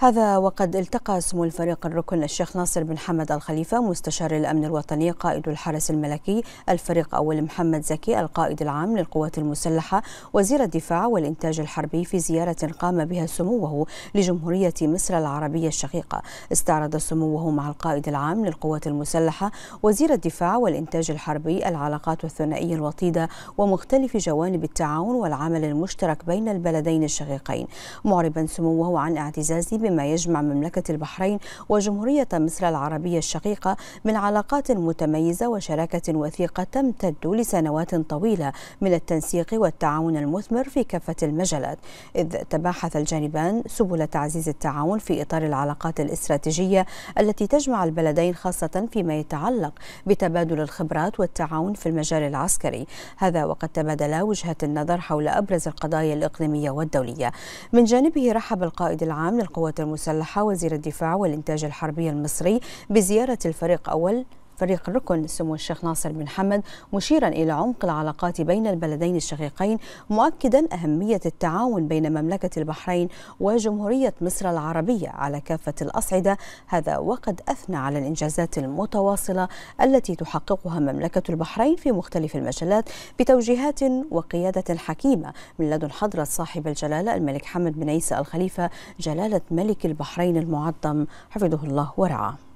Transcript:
هذا وقد التقى سمو الفريق الركن الشيخ ناصر بن حمد الخليفة مستشار الأمن الوطني قائد الحرس الملكي الفريق أول محمد زكي القائد العام للقوات المسلحة وزير الدفاع والإنتاج الحربي في زيارة قام بها سموه لجمهورية مصر العربية الشقيقة استعرض سموه مع القائد العام للقوات المسلحة وزير الدفاع والإنتاج الحربي العلاقات الثنائية الوطيدة ومختلف جوانب التعاون والعمل المشترك بين البلدين الشقيقين معربا سموه عن اعتزازه بما يجمع مملكة البحرين وجمهورية مصر العربية الشقيقة من علاقات متميزة وشراكة وثيقة تمتد لسنوات طويلة من التنسيق والتعاون المثمر في كافة المجالات إذ تباحث الجانبان سبل تعزيز التعاون في إطار العلاقات الاستراتيجية التي تجمع البلدين خاصة فيما يتعلق بتبادل الخبرات والتعاون في المجال العسكري هذا وقد تبادلا وجهة النظر حول أبرز القضايا الإقليمية والدولية من جانبه رحب القائد العام للقوات المسلحة وزير الدفاع والإنتاج الحربي المصري بزيارة الفريق أول فريق الركن سمو الشيخ ناصر بن حمد مشيرا إلى عمق العلاقات بين البلدين الشقيقين مؤكدا أهمية التعاون بين مملكة البحرين وجمهورية مصر العربية على كافة الأصعدة هذا وقد أثنى على الإنجازات المتواصلة التي تحققها مملكة البحرين في مختلف المجالات بتوجيهات وقيادة حكيمة من لدن حضرة صاحب الجلالة الملك حمد بن عيسى الخليفة جلالة ملك البحرين المعظم حفظه الله ورعاه